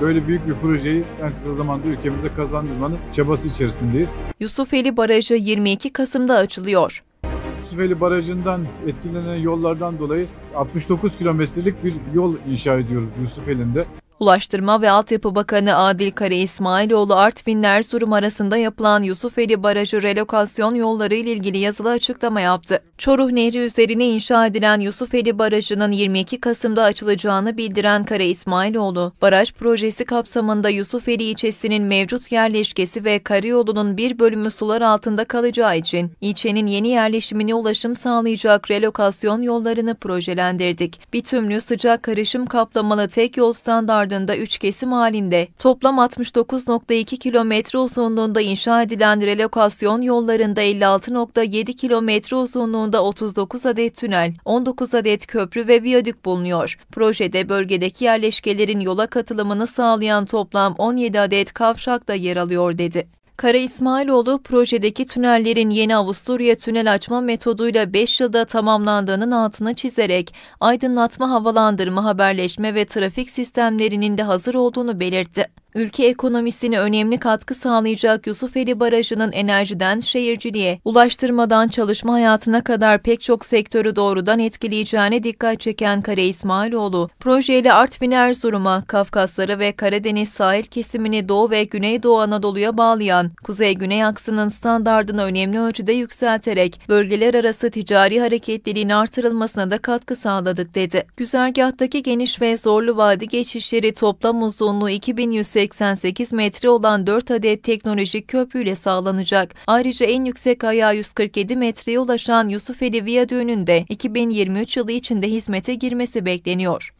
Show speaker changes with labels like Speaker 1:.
Speaker 1: böyle büyük bir projeyi en kısa zamanda ülkemize kazandırmanın çabası içerisindeyiz.
Speaker 2: Yusufeli Barajı 22 Kasım'da açılıyor.
Speaker 1: Yusufeli Barajı'ndan etkilenen yollardan dolayı 69 kilometrelik bir yol inşa ediyoruz Yusufeli'nde.
Speaker 2: Ulaştırma ve Altyapı Bakanı Adil Kara İsmailoğlu Artvin Erzurum arasında yapılan Yusufeli Barajı relokasyon yolları ile ilgili yazılı açıklama yaptı. Çoruh Nehri üzerine inşa edilen Yusufeli Barajı'nın 22 Kasım'da açılacağını bildiren Kara İsmailoğlu, baraj projesi kapsamında Yusufeli ilçesinin mevcut yerleşkesi ve karayolunun bir bölümü sular altında kalacağı için ilçenin yeni yerleşimine ulaşım sağlayacak relokasyon yollarını projelendirdik. Bitümlü sıcak karışım kaplamalı tek yol standartı ardında 3 kesim halinde toplam 69.2 kilometre uzunluğunda inşa edilen relokasyon yollarında 56.7 kilometre uzunluğunda 39 adet tünel, 19 adet köprü ve viyadük bulunuyor. Projede bölgedeki yerleşkelerin yola katılımını sağlayan toplam 17 adet kavşak da yer alıyor dedi. Kara İsmailoğlu projedeki tünellerin yeni Avusturya tünel açma metoduyla 5 yılda tamamlandığının altını çizerek aydınlatma, havalandırma, haberleşme ve trafik sistemlerinin de hazır olduğunu belirtti. Ülke ekonomisine önemli katkı sağlayacak Yusufeli Barajı'nın enerjiden şehirciliğe, ulaştırmadan çalışma hayatına kadar pek çok sektörü doğrudan etkileyeceğine dikkat çeken Kare İsmailoğlu, projeyle Artvin Erzurum'a, Kafkasları ve Karadeniz sahil kesimini Doğu ve Güneydoğu Anadolu'ya bağlayan Kuzey-Güney aksının standartını önemli ölçüde yükselterek bölgeler arası ticari hareketliliğin artırılmasına da katkı sağladık dedi. Güzergahtaki geniş ve zorlu vadi geçişleri toplam uzunluğu 2100 188 metre olan 4 adet teknolojik köprüyle sağlanacak. Ayrıca en yüksek ayağı 147 metreye ulaşan Yusufeli Viyadüğü'nün de 2023 yılı içinde hizmete girmesi bekleniyor.